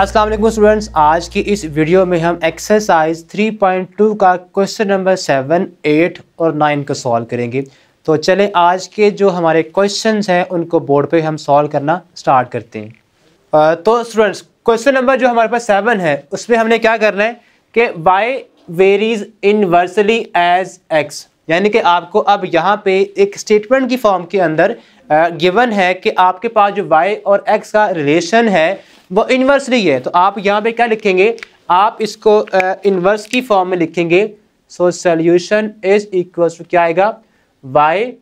अस्सलाम स्टूडेंट्स आज की इस वीडियो में हम एक्सरसाइज 3.2 का क्वेश्चन नंबर सेवन एट और नाइन को सॉल्व करेंगे तो चले आज के जो हमारे क्वेश्चंस हैं उनको बोर्ड पे हम सॉल्व करना स्टार्ट करते हैं तो स्टूडेंट्स क्वेश्चन नंबर जो हमारे पास सेवन है उसमें हमने क्या करना है कि y varies inversely as x यानी कि आपको अब यहाँ पे एक स्टेटमेंट की फॉर्म के अंदर गिवन है कि आपके पास जो वाई और एक्स का रिलेशन है वो इन्वर्सली है तो आप यहाँ पे क्या लिखेंगे आप इसको इन्वर्स की फॉर्म में लिखेंगे so solution is equal to क्या आएगा वाई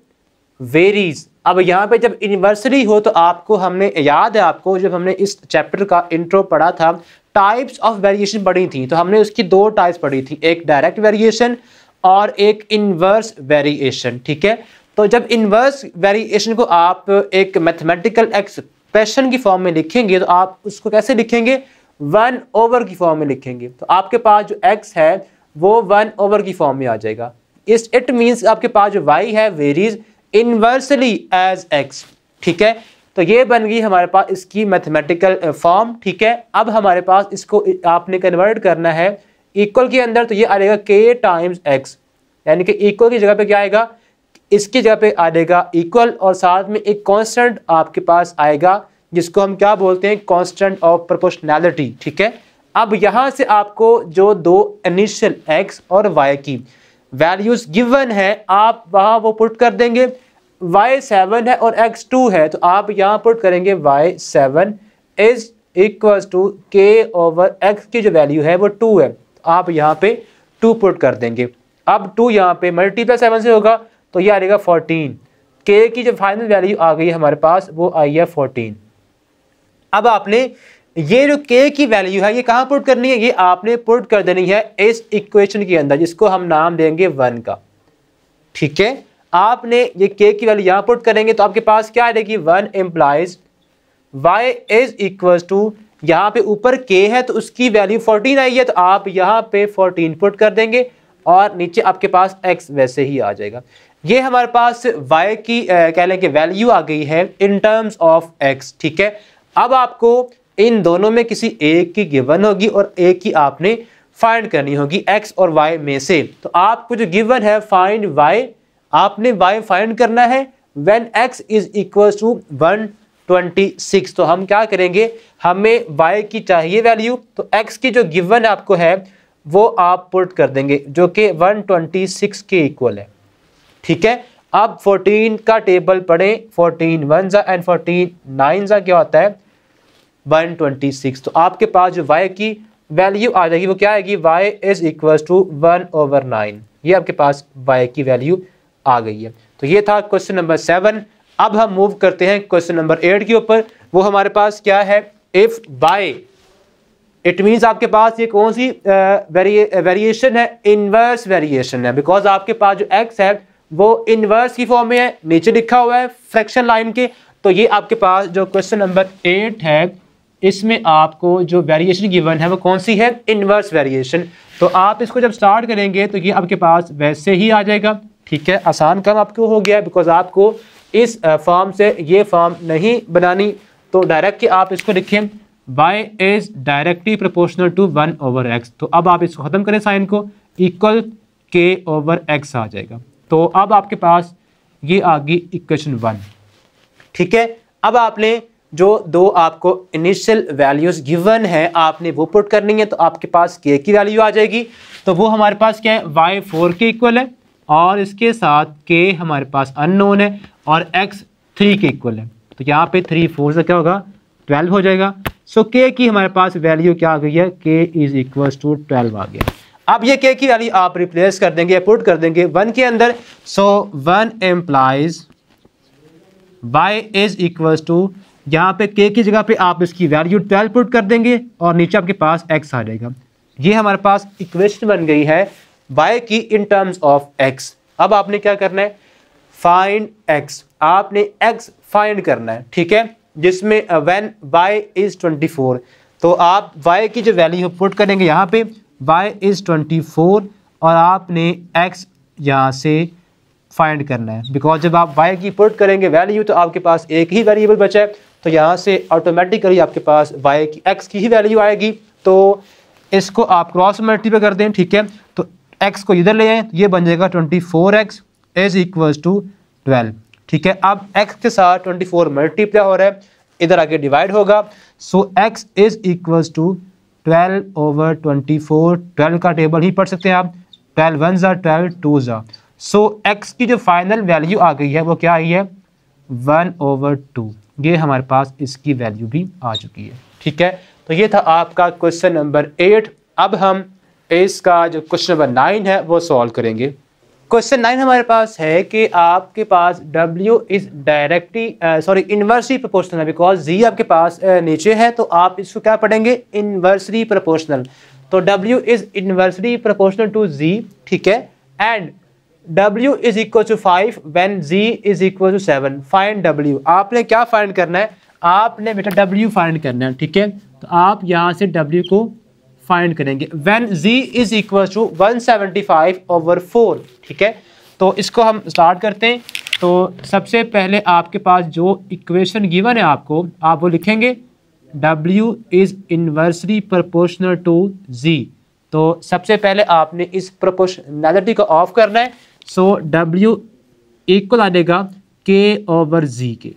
वेरीज अब यहाँ पे जब इन्वर्सरी हो तो आपको हमने याद है आपको जब हमने इस चैप्टर का इंट्रो पढ़ा था टाइप्स ऑफ वेरिएशन पढ़ी थी तो हमने उसकी दो टाइप्स पढ़ी थी एक डायरेक्ट वेरिएशन और एक इन्वर्स वेरिएशन ठीक है तो जब इन्वर्स वेरिएशन को आप एक मैथमेटिकल एक्स क्वेश्चन की फॉर्म में लिखेंगे तो आप उसको कैसे लिखेंगे वन ओवर की फॉर्म में लिखेंगे तो आपके पास जो एक्स है वो वन ओवर की फॉर्म में आ जाएगा इस इट मीन्स आपके पास जो वाई है वेरीज इनवर्सली एज एक्स ठीक है तो ये बन गई हमारे पास इसकी मैथमेटिकल फॉर्म ठीक है अब हमारे पास इसको आपने कन्वर्ट करना है इक्वल के अंदर तो ये आ जाएगा के टाइम्स एक्स यानी कि इक्वल की जगह पे क्या आएगा इसकी जगह पे आ जाएगा इक्वल और साथ में एक कांस्टेंट आपके पास आएगा जिसको हम क्या बोलते हैं कांस्टेंट ऑफ प्रोपोर्शनैलिटी ठीक है अब यहां से आपको जो दो इनिशियल एक्स और वाई की वैल्यूज गिवन है आप वहां वो पुट कर देंगे वाई सेवन है और एक्स टू है तो आप यहाँ पुट करेंगे y seven is equal to k over x की जो वैल्यू है वो टू है तो आप यहाँ पे टू पुट कर देंगे अब टू यहाँ पे मल्टीप्लाई सेवन से होगा तो ये आ जाएगा फोर्टीन के की जो फाइनल वैल्यू आ गई हमारे पास वो आई है फोर्टीन अब आपने ये जो के की वैल्यू है ये कहाँ पुट करनी है ये आपने पुट कर देनी है इस इक्वेशन के अंदर जिसको हम नाम देंगे वन का ठीक है आपने ये के की वैल्यू यहाँ पुट करेंगे तो आपके पास क्या आएगी one implies y is equal to यहाँ पे ऊपर के है तो उसकी वैल्यू फोर्टीन आई है तो आप यहाँ पे फोर्टीन पुट कर देंगे और नीचे आपके पास एक्स वैसे ही आ जाएगा ये हमारे पास y की कह लें कि वैल्यू आ गई है इन टर्म्स ऑफ x ठीक है अब आपको इन दोनों में किसी एक की गिवन होगी और एक की आपने फाइंड करनी होगी x और y में से तो आपको जो गिवन है फाइंड y आपने y फाइंड करना है when x is equal to one twenty six तो हम क्या करेंगे हमें y की चाहिए वैल्यू तो x की जो गिवन आपको है वो आप पुट कर देंगे जो कि वन ट्वेंटी सिक्स के इक्वल है ठीक है अब 14 का टेबल पढ़े 14 वन जा एंड फोर्टीन नाइन जा क्या होता है 126 तो आपके पास जो y की वैल्यू आ जाएगी वो क्या आएगी y is equal to one over nine ये आपके पास y की वैल्यू आ गई है तो ये था क्वेश्चन नंबर सेवन अब हम मूव करते हैं क्वेश्चन नंबर एट के ऊपर वो हमारे पास क्या है इफ बाय इट मीन्स आपके पास ये कौन सी वेरिएशन है इनवर्स वेरिएशन है बिकॉज आपके पास जो एक्स है वो इनवर्स की फॉर्म में है नीचे लिखा हुआ है फ्रैक्शन लाइन के तो ये आपके पास जो क्वेश्चन नंबर एट है इसमें आपको जो वेरिएशन गिवन है वो कौन सी है इनवर्स वेरिएशन तो आप इसको जब स्टार्ट करेंगे तो ये आपके पास वैसे ही आ जाएगा ठीक है आसान काम आपको हो गया बिकॉज आपको इस फॉर्म से ये फॉर्म नहीं बनानी तो डायरेक्ट आप इसको लिखें y is directly proportional to one over x तो अब आप इसको ख़त्म करें साइन को इक्वल के ओवर एक्स आ जाएगा तो अब आपके पास ये आ गई इक्वेशन वन ठीक है अब आपने जो दो आपको इनिशियल वैल्यूज़ गिवन है आपने वो पुट करनी है तो आपके पास के की वैल्यू आ जाएगी तो वो हमारे पास क्या है वाई फोर के इक्वल है और इसके साथ के हमारे पास अननोन है और एक्स थ्री के इक्वल है तो यहाँ पे थ्री फोर से क्या होगा ट्वेल्व हो जाएगा सो so, के की हमारे पास वैल्यू क्या आ गई है k is equal to twelve आ गया अब ये के की वाली आप रिप्लेस कर देंगे पुट कर देंगे वन के अंदर so one implies y is equal to यहाँ पे के की जगह पे आप इसकी वैल्यू ट्वेल्व पुट कर देंगे और नीचे आपके पास एक्स आ जाएगा ये हमारे पास इक्वेशन बन गई है बाय की इन टर्म्स ऑफ एक्स अब आपने क्या करना है फाइंड एक्स आपने एक्स फाइंड करना है ठीक है जिसमें when y is twenty four तो आप वाई की जो वैल्यू पुट करेंगे यहाँ पे वाई इज़ ट्वेंटी फोर और आपने एक्स यहाँ से फाइंड करना है बिकॉज जब आप वाई की पुट करेंगे वैल्यू तो आपके पास एक ही वेरिएबल बचा है तो यहाँ से ऑटोमेटिकली आपके पास वाई की एक्स की ही वैल्यू आएगी तो इसको आप क्रॉस मल्टीप्लाई कर दें ठीक है तो एक्स को इधर ले आए तो ये बन जाएगा twenty four x is equals to twelve ठीक है अब एक्स के साथ ट्वेंटी फोर मल्टीप्लाई हो रहा है इधर आके डिवाइड होगा so x is equal to twelve over twenty four twelve का टेबल ही पढ़ सकते हैं आप ट्वेल्व वन ज़ा ट्वेल्व टू ज़ा सो एक्स की जो फाइनल वैल्यू आ गई है वो क्या आई है वन ओवर टू ये हमारे पास इसकी वैल्यू भी आ चुकी है ठीक है तो ये था आपका क्वेश्चन नंबर एट अब हम इसका जो क्वेश्चन नंबर नाइन है वो सॉल्व करेंगे क्वेश्चन नाइन हमारे पास है कि आपके पास W is directly sorry inversely proportional है बिकॉज Z आपके पास uh, नीचे है तो आप इसको क्या पढ़ेंगे इन्वर्सली प्रोपोर्शनल तो W is inversely proportional to Z ठीक है and W is equal to five when Z is equal to seven find W आपने क्या फाइंड करना है आपने बेटा W फाइंड करना है ठीक है तो आप यहाँ से W को फाइंड करेंगे when z is equal to 175 over 4 ठीक है तो इसको हम स्टार्ट करते हैं तो सबसे पहले आपके पास जो इक्वेशन गिवन है आपको आप वो लिखेंगे w is inversely proportional to z तो सबसे पहले आपने इस प्रोपोर्शनैलिटी को ऑफ करना है सो w इक्वल आ जाएगा k ओवर z के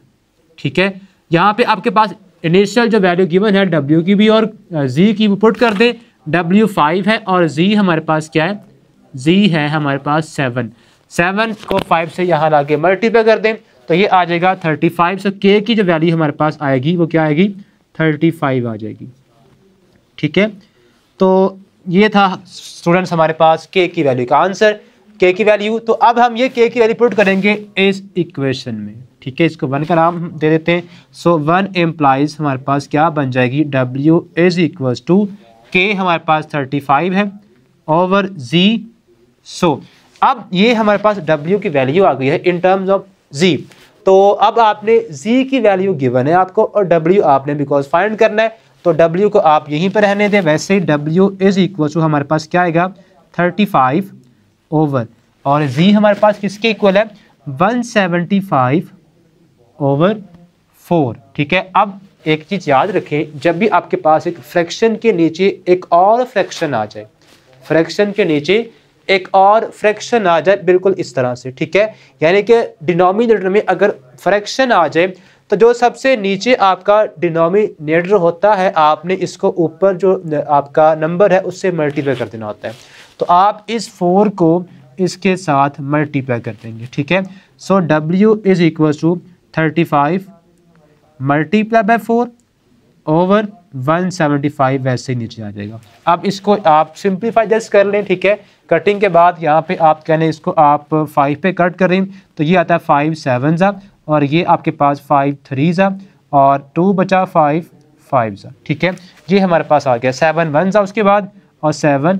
ठीक है यहाँ पे आपके पास इनिशियल जो वैल्यू गिवन है डब्ल्यू की भी और जी की भी पुट कर दें डब्ल्यू फाइव है और जी हमारे पास क्या है जी है हमारे पास सेवन सेवन को फाइव से यहाँ ला के मल्टीप्लाई कर दें तो ये आ जाएगा थर्टी फाइव सो के की जो वैल्यू हमारे पास आएगी वो क्या आएगी थर्टी फाइव आ जाएगी ठीक है तो ये था स्टूडेंट्स हमारे पास के की वैल्यू का आंसर के की वैल्यू तो अब हम ये के की वैल्यू पुट करेंगे इस इक्वेशन में ठीक है इसको वन का नाम दे देते हैं सो वन एम्प्लाइज हमारे पास क्या बन जाएगी W is equals to k हमारे पास थर्टी फाइव है ओवर जी सो अब ये हमारे पास डब्ल्यू की वैल्यू आ गई है इन टर्म्स ऑफ जी तो अब आपने जी की वैल्यू गिवन है आपको और डब्ल्यू आपने बिकॉज फाइंड करना है तो डब्ल्यू को आप यहीं पर रहने दें वैसे ही डब्ल्यू इज इक्वल टू हमारे पास क्या आएगा थर्टी फाइव ओवर और जी हमारे पास किसके इक्वल है 175 ओवर 4 ठीक है अब एक चीज़ याद रखें जब भी आपके पास एक फ्रैक्शन के नीचे एक और फ्रैक्शन आ जाए फ्रैक्शन के नीचे एक और फ्रैक्शन आ जाए बिल्कुल इस तरह से ठीक है यानी कि डिनोमिनेटर में अगर फ्रैक्शन आ जाए तो जो सबसे नीचे आपका डिनोमिनेटर होता है आपने इसको ऊपर जो आपका नंबर है उससे मल्टीप्लाई कर देना होता है तो आप इस फोर को इसके साथ मल्टीप्लाई कर देंगे ठीक है सो डब्ल्यू is equal to thirty five multiply by four over one seventy five वैसे ही नीचे आ जाएगा अब इसको आप सिंप्लीफाई जस्ट कर लें ठीक है कटिंग के बाद यहाँ पे आप कह इसको आप फाइव पे कट कर रहे हैं तो ये आता है फाइव सेवन ज़ा और ये आपके पास फाइव थ्री ज़ा और टू बचा फाइव फाइव ज़ा ठीक है ये हमारे पास आ गया सेवन वन ज़ा उसके बाद और सेवन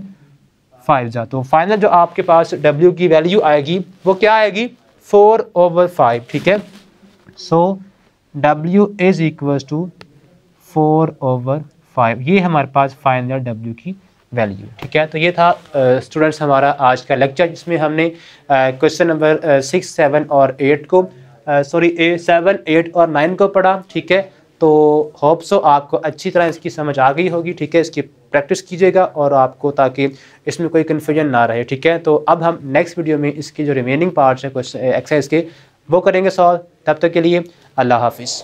फाइव जा तो फाइनल जो आपके पास डब्ल्यू की वैल्यू आएगी वो क्या आएगी फोर ओवर फाइव ठीक है सो डब्ल्यू is equal to four over five ये हमारे पास फाइनल डब्ल्यू की वैल्यू ठीक है तो ये था स्टूडेंट्स uh, हमारा आज का लेक्चर जिसमें हमने क्वेश्चन नंबर सिक्स सेवन और एट को सॉरी सेवन एट और नाइन को पढ़ा ठीक है तो होप सो आपको अच्छी तरह इसकी समझ आ गई होगी ठीक है इसकी प्रैक्टिस कीजिएगा और आपको ताकि इसमें कोई कन्फ्यूजन ना रहे ठीक है तो अब हम नेक्स्ट वीडियो में इसके जो रिमेनिंग पार्ट्स हैं कुछ एक्सरसाइज के वो करेंगे सॉल्व तब तक के लिए अल्लाह हाफिज़